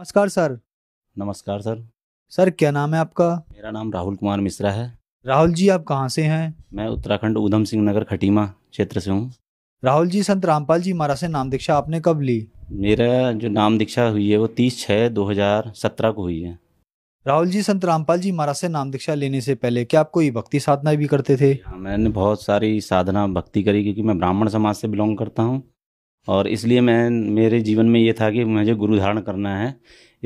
नमस्कार सर नमस्कार sir sir क्या नाम है आपका मेरा नाम राहुल कुमार मिश्रा है राहुल जी आप कहाँ से हैं मैं उत्तराखंड ऊधम सिंह नगर खटीमा क्षेत्र से हूँ राहुल जी संत रामपाल जी महाराज से नाम दीक्षा आपने कब ली मेरा जो नाम दीक्षा हुई है वो तीस छः दो हजार सत्रह को हुई है राहुल जी संत रामपाल जी महाराज से नाम दीक्षा लेने से पहले क्या आप कोई भक्ति साधना भी करते थे हाँ, मैंने बहुत सारी साधना भक्ति करी क्योंकि मैं ब्राह्मण समाज से बिलोंग करता हूँ और इसलिए मैं मेरे जीवन में ये था कि मुझे गुरु धारण करना है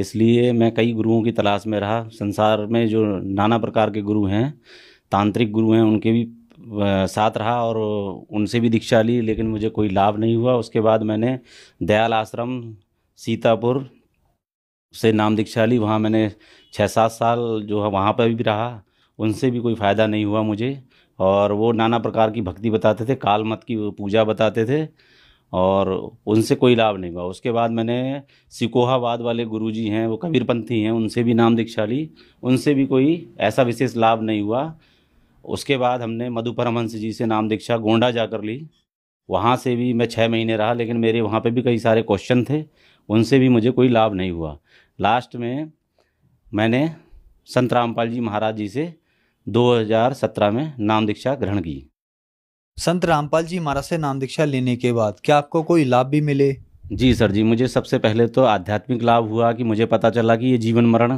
इसलिए मैं कई गुरुओं की तलाश में रहा संसार में जो नाना प्रकार के गुरु हैं तांत्रिक गुरु हैं उनके भी साथ रहा और उनसे भी दीक्षा ली लेकिन मुझे कोई लाभ नहीं हुआ उसके बाद मैंने दयाल आश्रम सीतापुर से नाम दीक्षा ली वहाँ मैंने छः सात साल जो है वहाँ पर भी रहा उनसे भी कोई फ़ायदा नहीं हुआ मुझे और वो नाना प्रकार की भक्ति बताते थे काल मत की पूजा बताते थे और उनसे कोई लाभ नहीं हुआ उसके बाद मैंने सिकोहाबाद वाले गुरुजी हैं वो कबीरपंथी हैं उनसे भी नाम दीक्षा ली उनसे भी कोई ऐसा विशेष लाभ नहीं हुआ उसके बाद हमने मधु परमहंस जी से नाम दीक्षा गोंडा जाकर ली वहाँ से भी मैं छः महीने रहा लेकिन मेरे वहाँ पे भी कई सारे क्वेश्चन थे उनसे भी मुझे कोई लाभ नहीं हुआ लास्ट में मैंने संत रामपाल जी महाराज जी से 2017 में नाम दीक्षा ग्रहण की संत रामपाल जी महाराज से नाम दीक्षा लेने के बाद क्या आपको कोई लाभ भी मिले जी सर जी मुझे सबसे पहले तो आध्यात्मिक लाभ हुआ कि मुझे पता चला कि ये जीवन मरण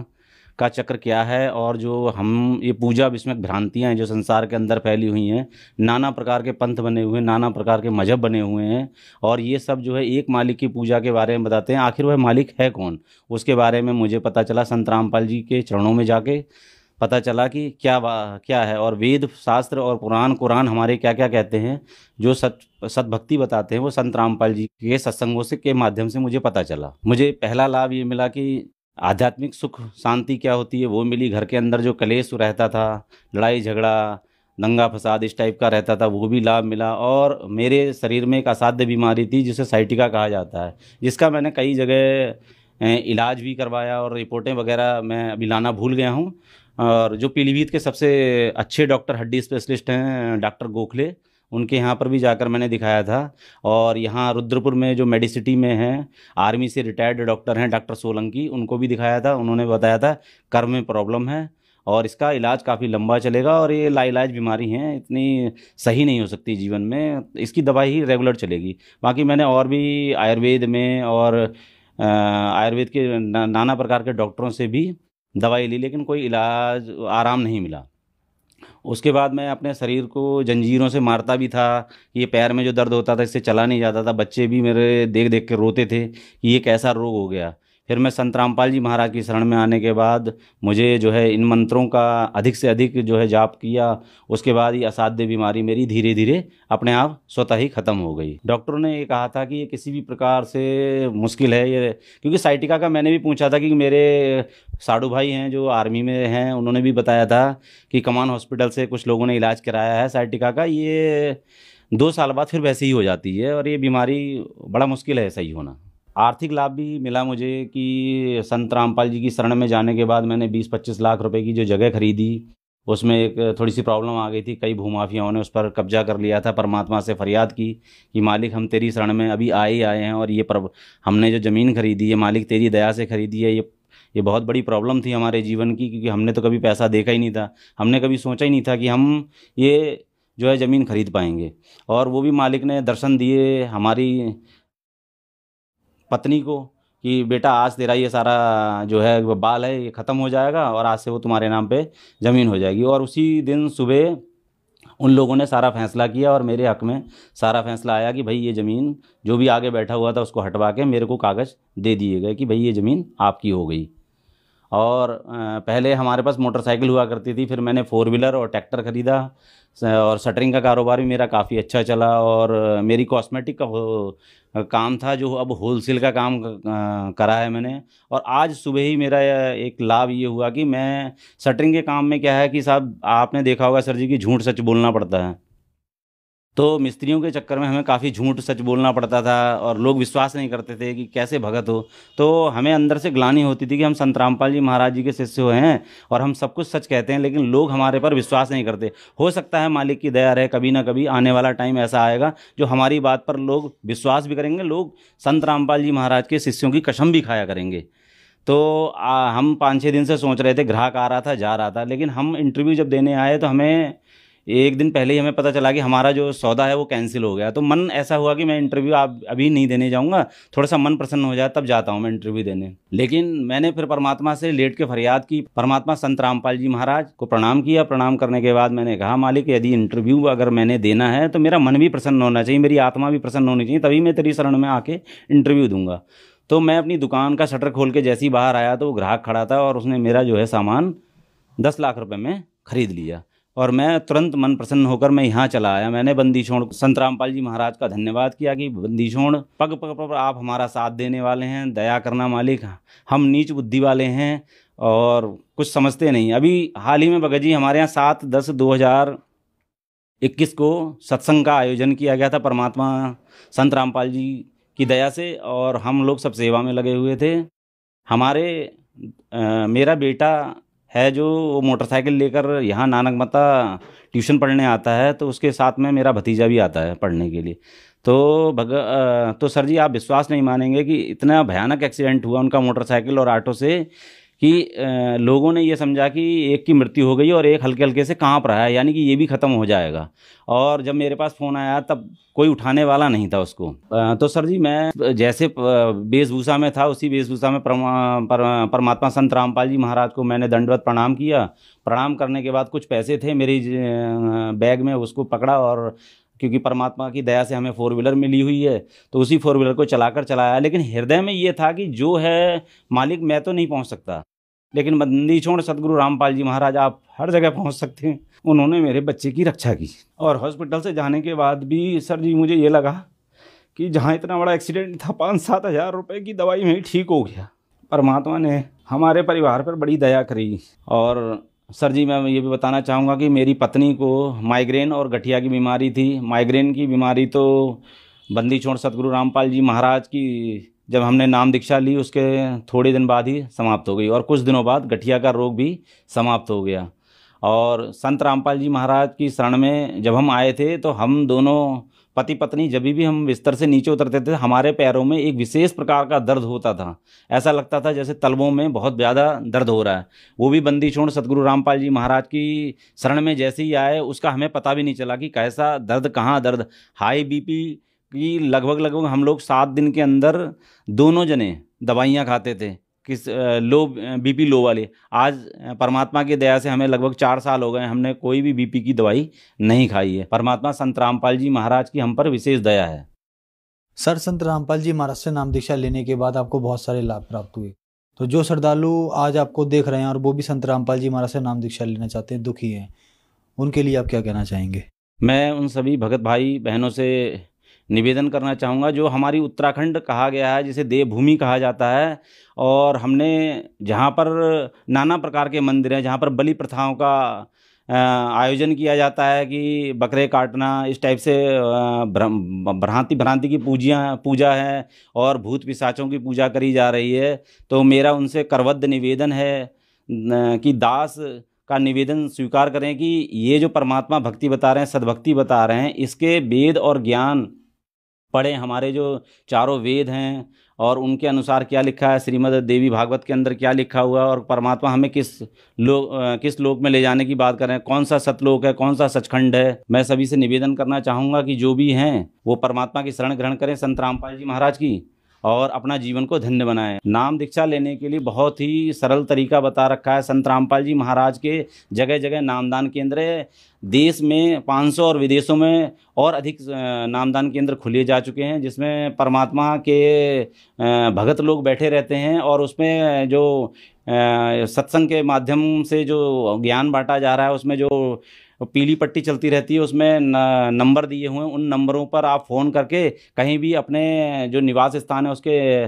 का चक्र क्या है और जो हम ये पूजा विस्मक भ्रांतियाँ हैं जो संसार के अंदर फैली हुई हैं नाना प्रकार के पंथ बने हुए हैं नाना प्रकार के मजहब बने हुए हैं और ये सब जो है एक मालिक की पूजा के बारे में बताते हैं आखिर वह मालिक है कौन उसके बारे में मुझे पता चला संत रामपाल जी के चरणों में जाके पता चला कि क्या क्या है और वेद शास्त्र और पुराण कुरान हमारे क्या क्या कहते हैं जो सत सदभक्ति बताते हैं वो संत रामपाल जी के सत्संगों से के माध्यम से मुझे पता चला मुझे पहला लाभ ये मिला कि आध्यात्मिक सुख शांति क्या होती है वो मिली घर के अंदर जो कलेश रहता था लड़ाई झगड़ा दंगा फसाद इस टाइप का रहता था वो भी लाभ मिला और मेरे शरीर में एक असाध्य बीमारी थी जिसे साइटिका कहा जाता है जिसका मैंने कई जगह इलाज भी करवाया और रिपोर्टें वगैरह मैं अभी लाना भूल गया हूँ और जो पीलीभीत के सबसे अच्छे डॉक्टर हड्डी स्पेशलिस्ट हैं डॉक्टर गोखले उनके यहाँ पर भी जाकर मैंने दिखाया था और यहाँ रुद्रपुर में जो मेडिसिटी में हैं आर्मी से रिटायर्ड डॉक्टर हैं डॉक्टर सोलंकी उनको भी दिखाया था उन्होंने बताया था कर्म में प्रॉब्लम है और इसका इलाज काफ़ी लंबा चलेगा और ये लाइलाज बीमारी हैं इतनी सही नहीं हो सकती जीवन में इसकी दवाई ही रेगुलर चलेगी बाकी मैंने और भी आयुर्वेद में और आयुर्वेद के नाना प्रकार के डॉक्टरों से भी दवाई ली लेकिन कोई इलाज आराम नहीं मिला उसके बाद मैं अपने शरीर को जंजीरों से मारता भी था ये पैर में जो दर्द होता था इससे चला नहीं जाता था बच्चे भी मेरे देख देख के रोते थे कि ये कैसा रोग हो गया फिर मैं संत रामपाल जी महाराज की शरण में आने के बाद मुझे जो है इन मंत्रों का अधिक से अधिक जो है जाप किया उसके बाद ये असाध्य बीमारी मेरी धीरे धीरे अपने आप स्वतः ही ख़त्म हो गई डॉक्टरों ने ये कहा था कि ये किसी भी प्रकार से मुश्किल है ये क्योंकि साइटिका का मैंने भी पूछा था कि मेरे साढ़ू भाई हैं जो आर्मी में हैं उन्होंने भी बताया था कि कमान हॉस्पिटल से कुछ लोगों ने इलाज कराया है साइटिका का ये दो साल बाद फिर वैसे ही हो जाती है और ये बीमारी बड़ा मुश्किल है सही होना आर्थिक लाभ भी मिला मुझे कि संत रामपाल जी की शरण में जाने के बाद मैंने 20-25 लाख रुपए की जो जगह खरीदी उसमें एक थोड़ी सी प्रॉब्लम आ गई थी कई भूमाफियाओं ने उस पर कब्जा कर लिया था परमात्मा से फरियाद की कि मालिक हम तेरी शरण में अभी आए ही आए हैं और ये पर हमने जो ज़मीन खरीदी है मालिक तेरी दया से खरीदी है ये ये बहुत बड़ी प्रॉब्लम थी हमारे जीवन की क्योंकि हमने तो कभी पैसा देखा ही नहीं था हमने कभी सोचा ही नहीं था कि हम ये जो है ज़मीन खरीद पाएंगे और वो भी मालिक ने दर्शन दिए हमारी पत्नी को कि बेटा आज तेरा ये सारा जो है बाल है ये ख़त्म हो जाएगा और आज से वो तुम्हारे नाम पे ज़मीन हो जाएगी और उसी दिन सुबह उन लोगों ने सारा फैसला किया और मेरे हक में सारा फैसला आया कि भाई ये ज़मीन जो भी आगे बैठा हुआ था उसको हटवा के मेरे को कागज़ दे दिए गए कि भाई ये ज़मीन आपकी हो गई और पहले हमारे पास मोटरसाइकिल हुआ करती थी फिर मैंने फ़ोर व्हीलर और ट्रैक्टर ख़रीदा और शटरिंग का कारोबार भी मेरा काफ़ी अच्छा चला और मेरी कॉस्मेटिक का काम था जो अब होलसेल का काम करा है मैंने और आज सुबह ही मेरा एक लाभ ये हुआ कि मैं शटरिंग के काम में क्या है कि साहब आपने देखा होगा सर जी कि झूठ सच बोलना पड़ता है तो मिस्त्रियों के चक्कर में हमें काफ़ी झूठ सच बोलना पड़ता था और लोग विश्वास नहीं करते थे कि कैसे भगत हो तो हमें अंदर से ग्लानी होती थी कि हम संत रामपाल जी महाराज जी के शिष्य हुए हैं और हम सब कुछ सच कहते हैं लेकिन लोग हमारे पर विश्वास नहीं करते हो सकता है मालिक की दया रहे कभी ना कभी आने वाला टाइम ऐसा आएगा जो हमारी बात पर लोग विश्वास भी करेंगे लोग संत रामपाल जी महाराज के शिष्यों की कसम भी खाया करेंगे तो आ, हम पाँच छः दिन से सोच रहे थे ग्राहक आ रहा था जा रहा था लेकिन हम इंटरव्यू जब देने आए तो हमें एक दिन पहले ही हमें पता चला कि हमारा जो सौदा है वो कैंसिल हो गया तो मन ऐसा हुआ कि मैं इंटरव्यू आप अभी नहीं देने जाऊँगा थोड़ा सा मन प्रसन्न हो जाए तब जाता हूँ मैं इंटरव्यू देने लेकिन मैंने फिर परमात्मा से लेट के फरियाद की परमात्मा संत रामपाल जी महाराज को प्रणाम किया प्रणाम करने के बाद मैंने कहा मालिक यदि इंटरव्यू अगर मैंने देना है तो मेरा मन भी प्रसन्न होना चाहिए मेरी आत्मा भी प्रसन्न होनी चाहिए तभी मैं तेरी शरण में आके इंटरव्यू दूंगा तो मैं अपनी दुकान का शटर खोल के जैसे ही बाहर आया तो वो ग्राहक खड़ा था और उसने मेरा जो है सामान दस लाख रुपये में ख़रीद लिया और मैं तुरंत मन प्रसन्न होकर मैं यहाँ चला आया मैंने छोड़ संत रामपाल जी महाराज का धन्यवाद किया कि छोड़ पग पग पर आप हमारा साथ देने वाले हैं दया करना मालिक हम नीच बुद्धि वाले हैं और कुछ समझते नहीं अभी हाल ही में भगत जी हमारे यहाँ सात दस दो हज़ार इक्कीस को सत्संग का आयोजन किया गया था परमात्मा संत रामपाल जी की दया से और हम लोग सब सेवा में लगे हुए थे हमारे आ, मेरा बेटा है जो वो मोटरसाइकिल लेकर यहाँ नानक मता ट्यूशन पढ़ने आता है तो उसके साथ में मेरा भतीजा भी आता है पढ़ने के लिए तो भग तो सर जी आप विश्वास नहीं मानेंगे कि इतना भयानक एक्सीडेंट हुआ उनका मोटरसाइकिल और ऑटो से कि लोगों ने ये समझा कि एक की मृत्यु हो गई और एक हल्के हल्के से कांप रहा है यानी कि ये भी ख़त्म हो जाएगा और जब मेरे पास फ़ोन आया तब कोई उठाने वाला नहीं था उसको तो सर जी मैं जैसे वेशभूषा में था उसी वेशभूषा में परमात्मा संत रामपाल जी महाराज को मैंने दंडवत प्रणाम किया प्रणाम करने के बाद कुछ पैसे थे मेरी बैग में उसको पकड़ा और क्योंकि परमात्मा की दया से हमें फोर व्हीलर मिली हुई है तो उसी फोर व्हीलर को चलाकर चलाया लेकिन हृदय में ये था कि जो है मालिक मैं तो नहीं पहुंच सकता लेकिन बंदी छोड़ सदगुरु रामपाल जी महाराज आप हर जगह पहुंच सकते हैं उन्होंने मेरे बच्चे की रक्षा की और हॉस्पिटल से जाने के बाद भी सर जी मुझे ये लगा कि जहाँ इतना बड़ा एक्सीडेंट था पाँच सात हज़ार रुपये की दवाई में ठीक हो गया परमात्मा ने हमारे परिवार पर बड़ी दया करी और सर जी मैं ये भी बताना चाहूँगा कि मेरी पत्नी को माइग्रेन और गठिया की बीमारी थी माइग्रेन की बीमारी तो बंदी छोड़ सतगुरु रामपाल जी महाराज की जब हमने नाम दीक्षा ली उसके थोड़े दिन बाद ही समाप्त हो गई और कुछ दिनों बाद गठिया का रोग भी समाप्त हो गया और संत रामपाल जी महाराज की शरण में जब हम आए थे तो हम दोनों पति पत्नी जब भी हम बिस्तर से नीचे उतरते थे हमारे पैरों में एक विशेष प्रकार का दर्द होता था ऐसा लगता था जैसे तलबों में बहुत ज़्यादा दर्द हो रहा है वो भी बंदी छोड़ सदगुरु रामपाल जी महाराज की शरण में जैसे ही आए उसका हमें पता भी नहीं चला कि कैसा दर्द कहाँ दर्द हाई बी की लगभग लगभग हम लोग सात दिन के अंदर दोनों जने दवाइयाँ खाते थे किस लो बीपी लो वाले आज परमात्मा की दया से हमें लगभग चार साल हो गए हमने कोई भी बीपी की दवाई नहीं खाई है परमात्मा संत रामपाल जी महाराज की हम पर विशेष दया है सर संत रामपाल जी महाराज से नाम दीक्षा लेने के बाद आपको बहुत सारे लाभ प्राप्त हुए तो जो श्रद्धालु आज आपको देख रहे हैं और वो भी संत रामपाल जी महाराज से नाम दीक्षा लेना चाहते हैं दुखी हैं उनके लिए आप क्या कहना चाहेंगे मैं उन सभी भगत भाई बहनों से निवेदन करना चाहूँगा जो हमारी उत्तराखंड कहा गया है जिसे देवभूमि कहा जाता है और हमने जहाँ पर नाना प्रकार के मंदिर हैं जहाँ पर बलि प्रथाओं का आयोजन किया जाता है कि बकरे काटना इस टाइप से भ्रांति भ्रांति की पूजियाँ पूजा है और भूत पिशाचों की पूजा करी जा रही है तो मेरा उनसे करवद्ध निवेदन है कि दास का निवेदन स्वीकार करें कि ये जो परमात्मा भक्ति बता रहे हैं सद्भक्ति बता रहे हैं इसके वेद और ज्ञान पढ़ें हमारे जो चारों वेद हैं और उनके अनुसार क्या लिखा है श्रीमद देवी भागवत के अंदर क्या लिखा हुआ है और परमात्मा हमें किस लोक किस लोक में ले जाने की बात करें कौन सा सतलोक है कौन सा सचखंड है मैं सभी से निवेदन करना चाहूँगा कि जो भी हैं वो परमात्मा की शरण ग्रहण करें संत रामपाल जी महाराज की और अपना जीवन को धन्य बनाएं नाम दीक्षा लेने के लिए बहुत ही सरल तरीका बता रखा है संत रामपाल जी महाराज के जगह जगह नामदान केंद्र देश में 500 और विदेशों में और अधिक नामदान केंद्र खुले जा चुके हैं जिसमें परमात्मा के भगत लोग बैठे रहते हैं और उसमें जो सत्संग के माध्यम से जो ज्ञान बांटा जा रहा है उसमें जो पीली पट्टी चलती रहती है उसमें नंबर दिए हुए हैं उन नंबरों पर आप फ़ोन करके कहीं भी अपने जो निवास स्थान है उसके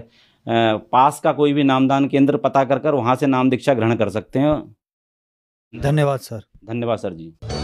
पास का कोई भी नामदान केंद्र पता कर कर वहाँ से नाम दीक्षा ग्रहण कर सकते हैं धन्यवाद सर धन्यवाद सर जी